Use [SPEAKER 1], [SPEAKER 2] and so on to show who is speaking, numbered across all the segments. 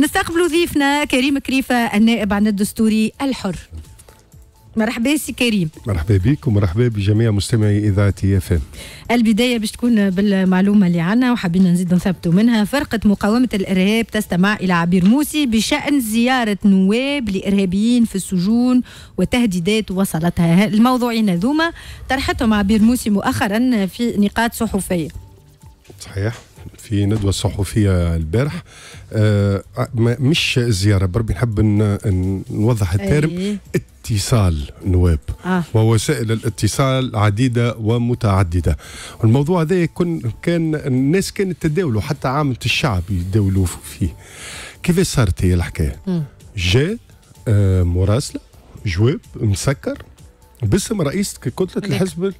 [SPEAKER 1] نستقبل ضيفنا كريم كريفة النائب عن الدستوري الحر مرحبا سي كريم
[SPEAKER 2] مرحبا بك ومرحبا بجميع مستمعي اذاعه اف ام
[SPEAKER 1] البدايه باش تكون بالمعلومه اللي عنا وحابين نزيد نثبتوا منها فرقه مقاومه الارهاب تستمع الى عبير موسي بشان زياره نواب لارهابيين في السجون وتهديدات وصلتها الموضوعين هذوما طرحتهم عبير موسي مؤخرا في نقاط صحفيه
[SPEAKER 2] صحيح في ندوه صحفيه البارح آه، آه، مش زياره بربي نحب نوضح الترم اتصال نواب آه. ووسائل الاتصال عديدة ومتعددة والموضوع هذا كان الناس كانت تداوله حتى عامة الشعب يداولوا فيه كيف صارت هي الحكاية جاء آه، مراسلة جواب مسكر باسم رئيس كتلة الحزب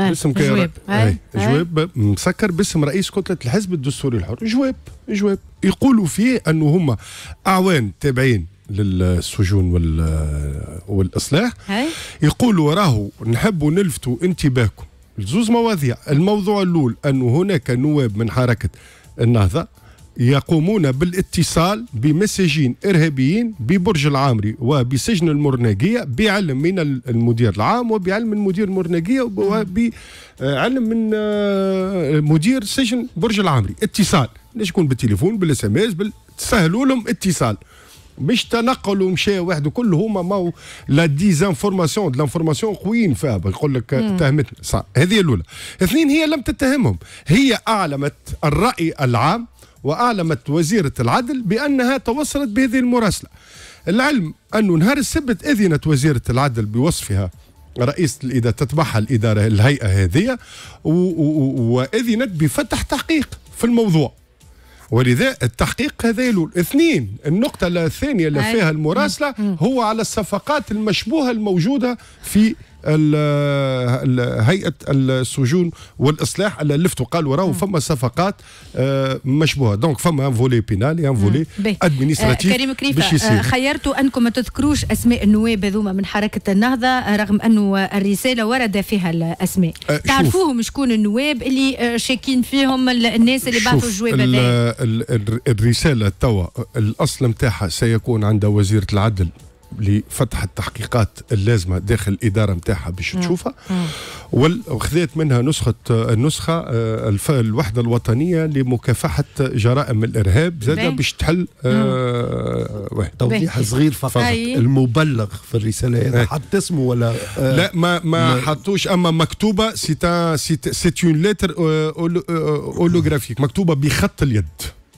[SPEAKER 2] آه. باسم جواب آه. آه. جواب مسكر باسم رئيس كتله الحزب الدستوري الحر جواب جواب يقولوا فيه انه هم اعوان تابعين للسجون والاصلاح أي. يقولوا راهو نحبوا نلفتوا انتباهكم لزوز مواضيع الموضوع الاول انه هناك نواب من حركه النهضه يقومون بالاتصال بمساجين إرهابيين ببرج العامري وبسجن المرناقية بعلم من المدير العام وبعلم من مدير المرناقية وبعلم من آه، مدير سجن برج العامري اتصال يكون بالتليفون بالاس ام اس تسهلوا لهم اتصال مش تنقل ومشى واحد كل هما ماو لا ديزانفورماسيون لانفورماسيون قويين فيها يقول لك اتهمتنا صح هذه الاولى اثنين هي لم تتهمهم هي اعلمت الراي العام وأعلمت وزيرة العدل بأنها توصلت بهذه المراسلة العلم أنه نهار السبت أذنت وزيرة العدل بوصفها رئيس الإدارة تتبعها الإدارة الهيئة هذه وأذنت بفتح تحقيق في الموضوع ولذا التحقيق هذا الاثنين النقطة الثانية اللي فيها المراسلة هو على الصفقات المشبوهة الموجودة في هيئه السجون والاصلاح اللي اللفت وقال وراه فما صفقات آه، مشبوهه دونك فما ان فولي بينال ان فولي
[SPEAKER 1] أدمينيستراتيف آه، كريم كريفة آه، خيرتوا انكم ما تذكروش اسماء النواب هذوما من حركه النهضه رغم انه الرساله ورد فيها الاسماء تعرفوهم شكون النواب اللي شاكين فيهم الناس اللي بعثوا الجواب هذا
[SPEAKER 2] الرساله توا الاصل نتاعها سيكون عند وزيره العدل لفتح التحقيقات اللازمه داخل الاداره نتاعها باش تشوفها وخذيت منها نسخه النسخه الوحده الوطنيه لمكافحه جرائم الارهاب زادة باش تحل آه توضيح صغير فقط المبلغ في الرساله هذا حط اسمه ولا آه لا ما ما حطوش اما مكتوبه سيت سيت اون ليتر اولوغرافيك مكتوبه بخط اليد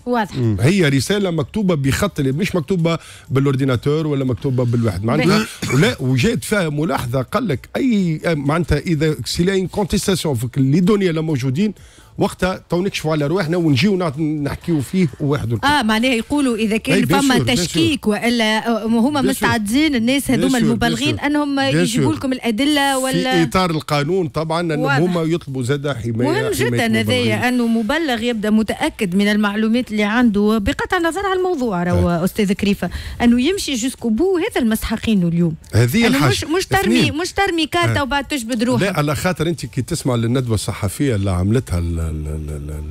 [SPEAKER 2] واضح هي رساله مكتوبه بخط مش مكتوبه بالاورديناتور ولا مكتوبه بالواحد معناتها ولا وجات فيها ملاحظه قال لك اي معناتها اذا سي لا كونتيستاسيون لي دوني اللي موجودين وقتها تو نكشفوا على رواحنا ونجيو نحكيو فيه واحد
[SPEAKER 1] اه معناها يقولوا اذا كان فما تشكيك والا آه، هما مستعدين الناس هذوما المبالغين انهم يجيبوا لكم الادله ولا في
[SPEAKER 2] اطار القانون طبعا انهم هما يطلبوا زاد حمايه مهم جدا هذايا انه
[SPEAKER 1] مبلغ يبدا متاكد من المعلومات اللي عنده بقطع النظر على الموضوع راهو استاذ كريفه انه يمشي جوسكو بو هذا المسحقين اليوم هذه الحاجه مش مش ترمي مش ترمي كارته أه. وبعد تجبد روحك لا
[SPEAKER 2] على خاطر انت كي تسمع للندوه الصحفيه اللي عملتها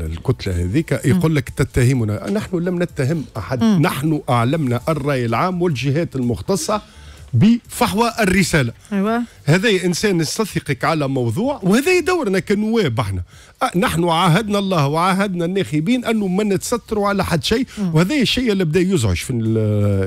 [SPEAKER 2] الكتله هذيك يقول لك تتهمنا نحن لم نتهم احد م. نحن اعلمنا الراي العام والجهات المختصه بفحوى الرساله أيوة. هذا انسان يستثقك على موضوع وهذا دورنا كنواب احنا أه، نحن عاهدنا الله وعاهدنا الناخبين انه ما نتستروا على حد شيء وهذا الشيء اللي بدا يزعج في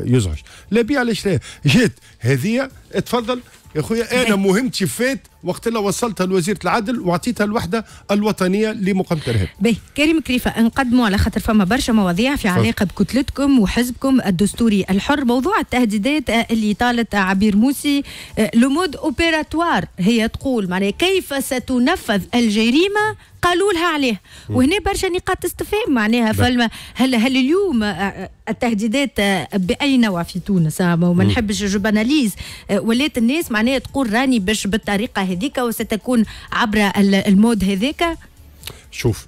[SPEAKER 2] يزعج لا بيع لا شراء جات هذه اتفضل يا خويا انا مهمتي فات وقت اللي وصلتها لوزيره العدل واعطيتها الوحده الوطنيه لمقاومه الارهاب.
[SPEAKER 1] باهي كريم كريفه نقدموا على خاطر فما برشا مواضيع في علاقه بكتلتكم وحزبكم الدستوري الحر، موضوع التهديدات أه، اللي طالت عبير موسي أه، لو مود اوبيراتوار هي تقول معناها كيف ستنفذ الجريمه قالوا لها عليه وهنا برشا نقاط استفهام معناها فالما هل هل اليوم آه، آه، التهديدات آه، باي نوع في تونس وما نحبش جو باناليز ولات الناس معناها تقول راني باش بالطريقه هذيك وستكون عبر المود هذاك
[SPEAKER 2] شوف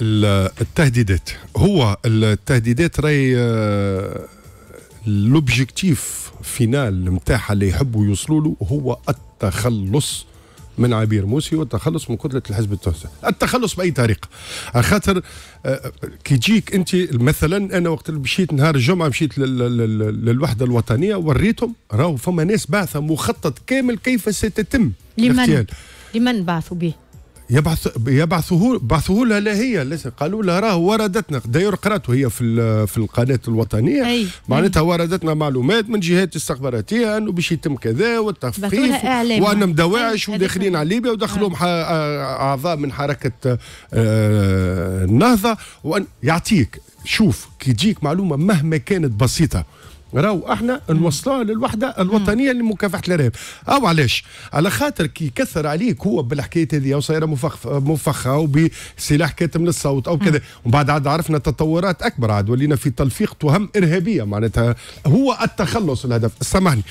[SPEAKER 2] التهديدات هو التهديدات راي لوبجيكتيف فينال نتاعها اللي يحبوا يوصلوا له هو التخلص من عبير موسي والتخلص من كتله الحزب التونسي التخلص باي طريقه خاطر آه، كي تجيك انت مثلا انا وقت مشيت نهار الجمعه مشيت للوحده الوطنيه وريتهم راهو فما ناس بعثة مخطط كامل كيف ستتم
[SPEAKER 1] لمن لمن بعثوا به
[SPEAKER 2] يبعث يبعثه بعثه لها لا هي قالوا لها راه وردتنا داير قراته هي في في القناه الوطنيه أي. معناتها وردتنا معلومات من جهات استخباراتيه انه باش يتم كذا والتخفيف وانهم دواعش وداخلين على ليبيا ودخلوا آه. آه، اعضاء من حركه النهضه آه، وان يعطيك شوف كي تجيك معلومه مهما كانت بسيطه راهو احنا نوصلوها للوحده الوطنيه لمكافحه الارهاب او علاش على خاطر كي كثر عليك هو بالحكايه هذه او صايره مفخ مفخه او بسلاح كاتم للصوت او كذا ومن بعد عاد عرفنا تطورات اكبر عاد ولينا في تلفيق تهم ارهابيه معناتها هو التخلص الهدف سامحني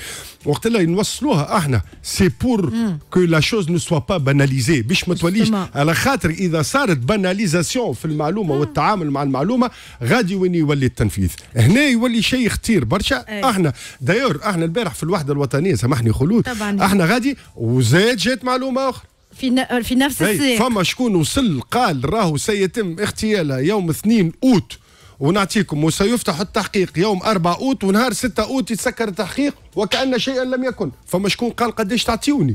[SPEAKER 2] وقت اللي نوصلوها احنا سي بور كو لا شوز نو سوا با باناليزي باش ما توليش على خاطر اذا صارت باناليزاسيون في المعلومه مم. والتعامل مع المعلومه غادي وين يولي التنفيذ هنا يولي شيء خطير برشا أي. احنا داير احنا البارح في الوحده الوطنيه سامحني خلود طبعاً. احنا غادي وزاد جات معلومه اخرى
[SPEAKER 1] في في نفس إيه، السياق فما
[SPEAKER 2] شكون وصل قال راهو سيتم اغتياله يوم 2 اوت ونعطيكم وسيفتح التحقيق يوم 4 أوت ونهار 6 أوت يتسكر التحقيق وكأن شيئا لم يكن فما شكون قال قداش تعطيوني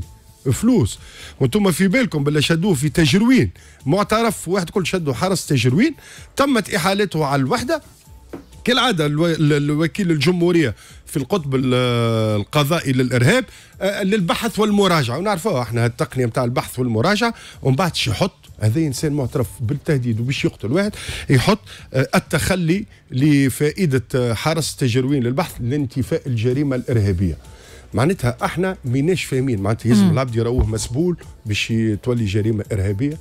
[SPEAKER 2] فلوس وانتم في بالكم بلا شدوه في تجروين معترف واحد كل شدوا حرس تجروين تمت احالته على الوحده كالعادة الوكيل الجمهورية في القطب القضائي للإرهاب آه، للبحث والمراجعة ونعرفوها احنا التقنية متاع البحث والمراجعة ومن بعد يحط هذا انسان معترف بالتهديد وباش يقتل واحد يحط آه، التخلي لفائده آه، حرس التجروين للبحث لانتفاء الجريمه الارهابيه معناتها احنا ماناش فاهمين معناتها يلزم العبد يروه مسبول باش تولي جريمه ارهابيه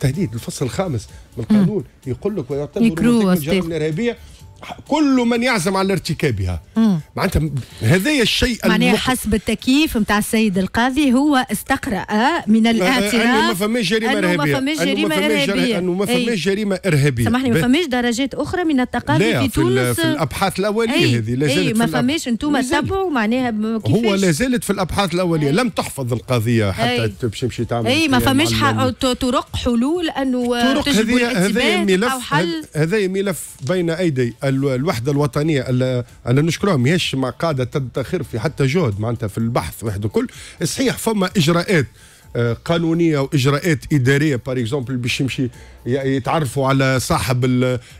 [SPEAKER 2] تهديد الفصل الخامس من القانون يقول لك ويعتبر جريمه ارهابيه كل من يعزم على ارتكابها معناتها هذايا الشيء معناها
[SPEAKER 1] حسب التكييف نتاع السيد القاضي هو استقرأ من الاعتراف انه ما فماش جريمه ارهابيه انه ما فماش جريمه ارهابيه انه ما فماش جريمه
[SPEAKER 2] ارهابيه سامحني ما فماش
[SPEAKER 1] درجات اخرى من التقاضي في, تونس لا في الابحاث
[SPEAKER 2] الاوليه هذه لا زالت ما فماش
[SPEAKER 1] انتم تبعوا معناها كيفاش هو لا
[SPEAKER 2] زالت في الابحاث الاوليه لم تحفظ القضيه حتى باش تمشي تعمل اي ما فماش
[SPEAKER 1] طرق حلول انه طرق هذه او ملف
[SPEAKER 2] هذايا ملف بين ايدي الوحده الوطنيه انا نشكرهم ماهيش ما قاعده تدخر في حتى جهد معناتها في البحث وحده كل صحيح فما اجراءات آه، قانونيه واجراءات اداريه بار اكزومبل باش يمشي يتعرفوا على صاحب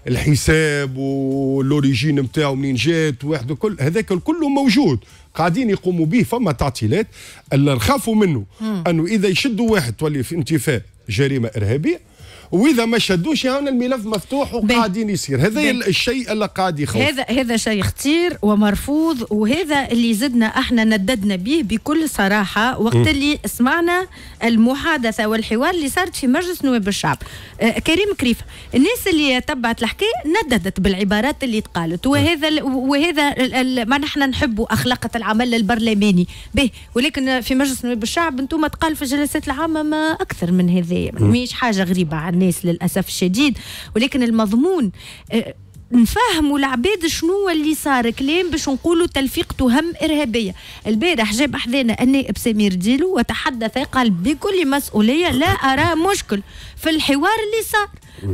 [SPEAKER 2] الحساب والوريجين نتاعو منين جات وحده كل هذاك الكل موجود قاعدين يقوموا به فما تعطيلات اللي نخافوا منه انه اذا يشدوا واحد تولي في انتفاء جريمه ارهابيه واذا ما شدوش هنا يعني الملف مفتوح وقاعدين يصير هذا الشيء اللي قاعد يخوف هذا
[SPEAKER 1] هذا شيء خطير ومرفوض وهذا اللي زدنا احنا نددنا به بكل صراحه وقت اللي سمعنا المحادثه والحوار اللي صارت في مجلس نواب الشعب آه كريم كريف الناس اللي تبعت الحكايه نددت بالعبارات اللي تقالت وهذا وهذا ما نحن نحبوا اخلاقه العمل البرلماني به ولكن في مجلس نواب الشعب انتم تقال في الجلسات العامه ما اكثر من هذا مش حاجه غريبه عن الناس للأسف الشديد ولكن المضمون آه، نفهموا العباد شنو اللي صار كلام باش نقولوا تلفيق تهم ارهابيه البارح جاب احذانا النائب سمير ديلو وتحدث قال بكل مسؤوليه لا ارى مشكل في الحوار اللي صار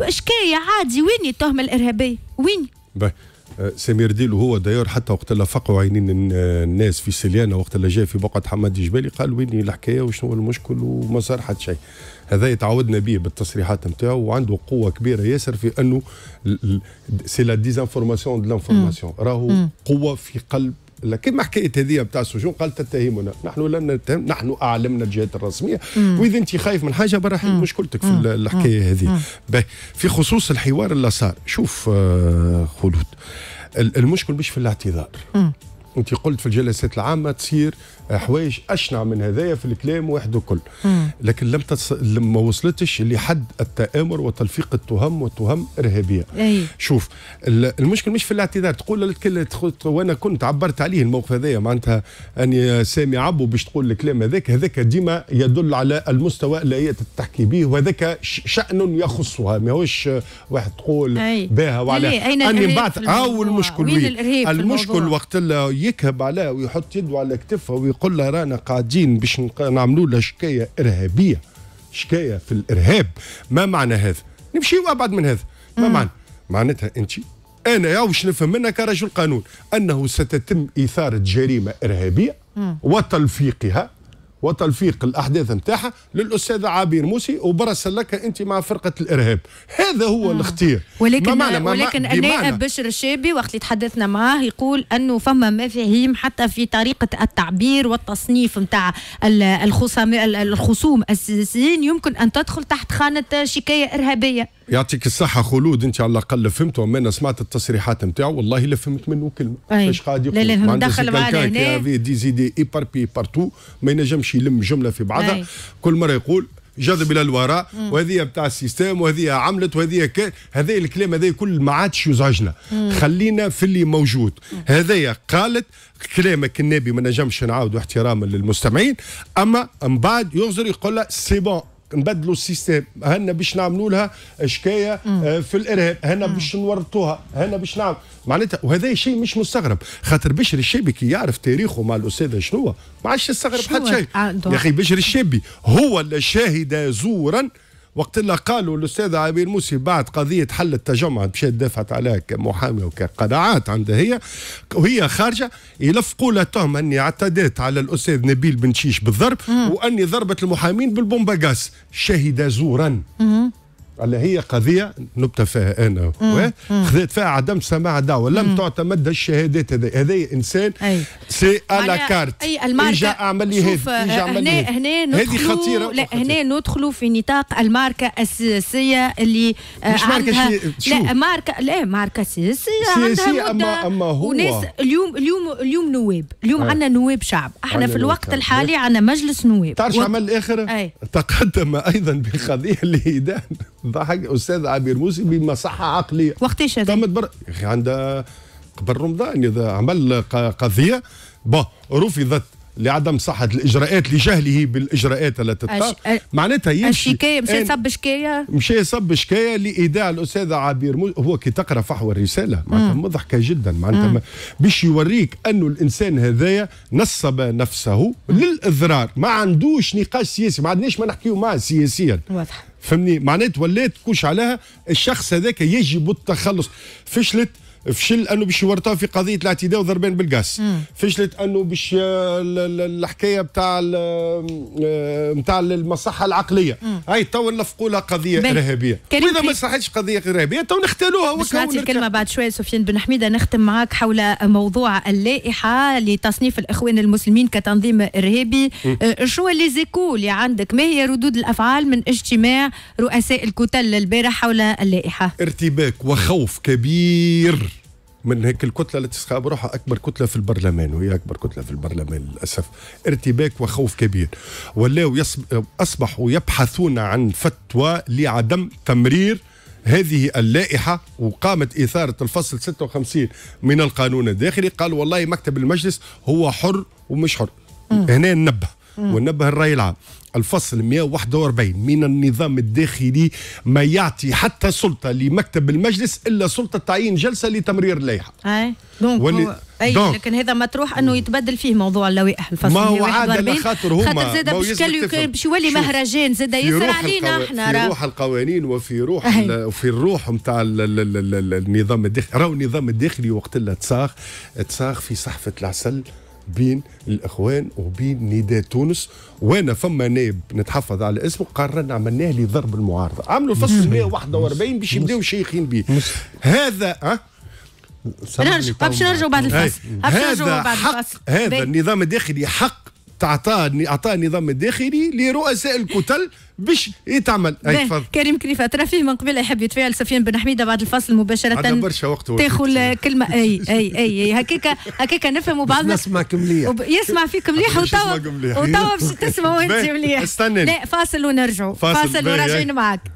[SPEAKER 1] اشكايه عادي وين التهمه الارهابيه وين
[SPEAKER 2] آه، سمير ديل هو داير حتى وقت اللي فقوا عينين الناس في سليانة وقت اللي جاء في بقعة حمادي جبالي قال وين الحكاية وشنو المشكل وما صار حتى شيء هذا يتعودنا به بالتصريحات نتاعو وعنده قوة كبيرة ياسر في أنه سي لا ديزانفورماسيون دلانفورماسيون راهو قوة في قلب لكن ما حكايه هذه بتاع السجون قال تتهمنا نحن لا نتهم نحن اعلمنا الجهات الرسميه واذا انت خايف من حاجه برا حل مشكلتك في الحكايه هذه في خصوص الحوار اللي صار شوف آه، خلود المشكل مش في الاعتذار انت قلت في الجلسات العامه تصير حوايج اشنع من هذايا في الكلام وحده كل لكن لم تص... ما وصلتش لحد التامر وتلفيق التهم والتهم ارهابيه أي. شوف المشكل مش في الاعتذار تقول لك وانا كنت عبرت عليه الموقف هذايا معناتها اني سامي عبو باش تقول الكلام هذاك هذاك ديما يدل على المستوى اللي هي تحكي به وهذاك شان يخصها ماهوش واحد تقول بها وعلى اني بعد او المشكل وين المشكل وقت اللي يكهب عليها ويحط يده على كتفها ويقول لها رانا قاعدين باش نعملوا لها شكايه ارهابيه شكايه في الارهاب ما معنى هذا نمشيو ابعد من هذا ما معنى معناتها انت انا يا واش نفهم منها كرجل قانون انه ستتم اثاره جريمه ارهابيه وتلفيقها وتلفيق الاحداث نتاعها للاستاذه عابير موسي وبرس لك انت مع فرقه الارهاب هذا هو آه. الاختيار ولكن ما معنى ما ولكن النائب
[SPEAKER 1] بشر الشابي وقت اللي تحدثنا معاه يقول انه فما مفاهيم حتى في طريقه التعبير والتصنيف نتاع الخصوم السياسيين يمكن ان تدخل تحت خانه شكايه ارهابيه
[SPEAKER 2] يعطيك الصحة خلود أنت على الأقل فهمت وما أنا سمعت التصريحات نتاعو والله لا فهمت منه كلمة فاش قاعد يقول لا لا دخل معنا هنا دي زيدي إي باربي بارتو ما ينجمش يلم جملة في بعضها كل مرة يقول جذب الى الوراء وهذه بتاع السيستم وهذه عملت وهذه ك... هذا الكلام هذا كل ما عادش يزعجنا خلينا في اللي موجود هذايا قالت كلامك النبي ما نجمش نعاود احتراما للمستمعين اما من بعد يغزر يقول لها سي بون نبدلوا السيستم هنا باش نعملوا لها شكايه آه، في الارهاب هنا باش نورطوها هنا باش نعمل معناتها وهذا شيء مش مستغرب خاطر بشر الشيبي كي يعرف تاريخه مع الاستاذه شنو ما عادش يستغرب حتى شيء آه، يا اخي بشر الشيبي هو اللي شاهد زورا وقت اللي قالوا الاستاذ عبير موسي بعد قضيه حل التجمع مشات دافعت عليها كمحامي وكقناعات عندها هي وهي خارجه يلفقوا لها تهمه اني اعتديت على الاستاذ نبيل بن شيش بالضرب مم. واني ضربت المحامين بالبومباغاس شهد زورا مم. على هي قضيه نبت فيها انا خذيت فيها عدم سماع دعوه لم تعتمد الشهادات هذه هذا انسان أي. سي الا كارت اجا اعمل لي هذا هنا هنا هذه خطيره لا
[SPEAKER 1] هنا ندخلوا في نطاق الماركه السياسيه اللي آه، مش ماركه لا ماركه لا ماركه سياسيه سياسيه اما اما هو وناس اليوم اليوم اليوم نواب اليوم آه. عندنا نواب شعب احنا في الوقت الحالي عندنا مجلس نواب تعرف عمل الاخر
[SPEAKER 2] تقدم ايضا بقضيه اللي ضحك استاذ عبير موسي بمصحه عقليه وقتاش هذا؟ يا بر... عندها قبل رمضان اذا عمل قضيه بون رفضت لعدم صحة الإجراءات لجهله بالإجراءات التي تتخذ أش... معناتها يمشي الشكاية مشى يصب شكاية مشى يصب شكاية لإيداع الأستاذ عبير مو... هو كي تقرأ فحوى الرسالة معناتها مضحكة جدا معناتها باش يوريك أنه الإنسان هذايا نصب نفسه للإضرار ما عندوش نقاش سياسي ما عندناش ما نحكيو معه سياسيا واضح فهمني معناته وليت كوش عليها الشخص هذاك يجب التخلص فشلت فشل انه باش يورطوه في قضيه الاعتداء وضربان بالقاس فشلت انه باش الحكايه بتاع نتاع آه، المصحه العقليه هاي تو نلفقوا لها قضيه ارهابيه واذا ما صحتش قضيه ارهابيه تو نختلوها وكا نعطي
[SPEAKER 1] الكلمه بعد شويه سفيان بن حميده نختم معاك حول موضوع اللائحه لتصنيف الاخوان المسلمين كتنظيم ارهابي شو آه، اللي زيكو اللي عندك ما هي ردود الافعال من اجتماع رؤساء الكتل البارح حول اللائحه
[SPEAKER 2] ارتباك وخوف كبير من هيك الكتله التي تسخى بروحها اكبر كتله في البرلمان وهي اكبر كتله في البرلمان للاسف ارتباك وخوف كبير ولاو اصبحوا يبحثون عن فتوى لعدم تمرير هذه اللائحة وقامت إثارة الفصل 56 من القانون الداخلي قال والله مكتب المجلس هو حر ومش حر م. هنا النبه والنبه الرأي العام الفصل 141 من النظام الداخلي ما يعطي حتى سلطة لمكتب المجلس إلا سلطة تعيين جلسة لتمرير اللائحه.
[SPEAKER 1] أي دونك ولي... اي دونك. لكن هذا مطروح انه يتبدل فيه موضوع اللوائح الفصل ما هو عاد على خاطر هما خاطر زاد باش يولي مهرجان زاد يسر علينا احنا في روح
[SPEAKER 2] القوانين وفي روح وفي الروح نتاع النظام الداخلي راهو النظام الداخلي وقت اللي تساخ تساخ في صحفه العسل بين الاخوان وبين نداء تونس وانا فما نائب نتحفظ على اسمه قررنا عملناه لضرب المعارضه عملوا الفصل 141 باش يبداو شيخين به هذا أه؟ باش نرجعوا بعد الفصل هذا حق هذا النظام الداخلي حق تعطى اعطى النظام
[SPEAKER 1] الداخلي لرؤساء الكتل باش يتعمل كريم كريفة ترى فيه من قبل يحب يتفاعل سفيان بن حميده بعد الفصل مباشره عندنا برشا وقت تاخذ كلمه اي اي اي هكاك هكاك نفهموا بعضنا نسمعك مليح يسمع فيك مليح وتوا وتوا باش تسمعوا انت مليح استنى لا فاصل ونرجعوا فاصل, فاصل وراجعين معك